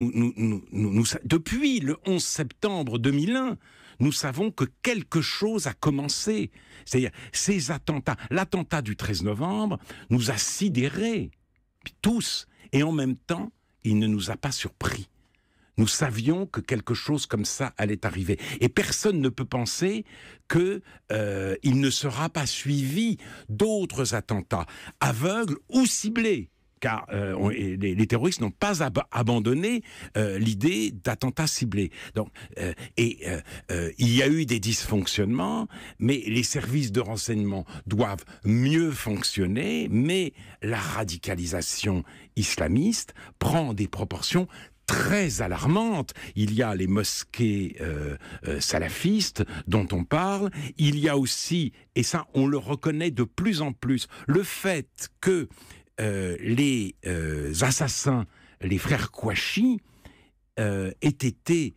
Nous, nous, depuis le 11 septembre 2001, nous savons que quelque chose a commencé. C'est-à-dire, ces attentats, l'attentat du 13 novembre nous a sidérés, tous, et en même temps, il ne nous a pas surpris. Nous savions que quelque chose comme ça allait arriver. Et personne ne peut penser qu'il euh, ne sera pas suivi d'autres attentats, aveugles ou ciblés car euh, les, terroristes n'ont pas abandonné euh, l'idée d'attentats ciblés. Donc, euh, et il y a eu des dysfonctionnements, mais les services de renseignement doivent mieux fonctionner, mais la radicalisation islamiste prend des proportions très alarmantes. Il y a les mosquées salafistes dont on parle. Il y a aussi, et ça on le reconnaît de plus en plus, le fait que euh, les euh, assassins, les frères Kouachi, euh, aient été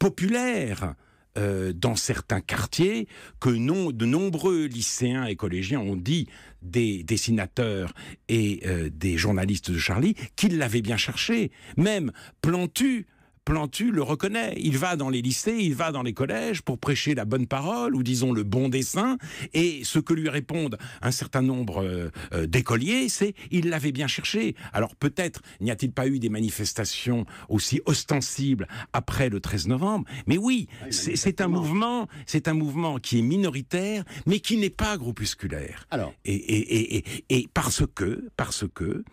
populaires dans certains quartiers, que non, de nombreux lycéens et collégiens ont dit des dessinateurs et des journalistes de Charlie qu'ils l'avaient bien cherché. Même Plantu Plantu le reconnaît. Il va dans les lycées, il va dans les collèges pour prêcher la bonne parole ou disons le bon dessin. Et ce que lui répondent un certain nombre euh, euh, d'écoliers, c'est il l'avait bien cherché. Alors peut-être n'y a-t-il pas eu des manifestations aussi ostensibles après le 13 novembre, mais oui, ah, c'est un mouvement, c'est un mouvement qui est minoritaire, mais qui n'est pas groupusculaire. Alors, et, et, parce que, parce que,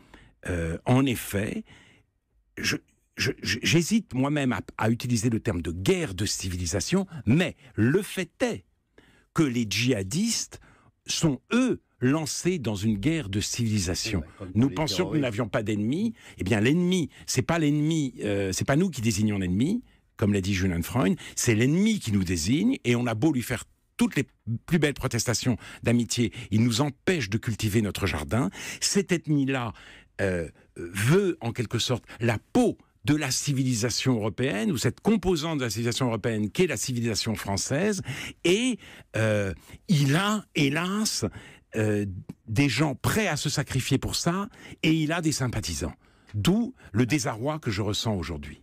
euh, en effet, je, j'hésite moi-même à, utiliser le terme de guerre de civilisation, mais le fait est que les djihadistes sont eux lancés dans une guerre de civilisation. nous pensions que nous n'avions pas d'ennemi. Eh bien, l'ennemi, c'est pas l'ennemi, euh, c'est pas nous qui désignons l'ennemi, comme l'a dit Julian Freund, c'est l'ennemi qui nous désigne, et on a beau lui faire toutes les plus belles protestations d'amitié, il nous empêche de cultiver notre jardin. Cet ennemi-là euh, veut en quelque sorte la peau de la civilisation européenne, ou cette composante de la civilisation européenne qu'est la civilisation française, et euh, il a, hélas, euh, des gens prêts à se sacrifier pour ça, et il a des sympathisants. D'où le désarroi que je ressens aujourd'hui.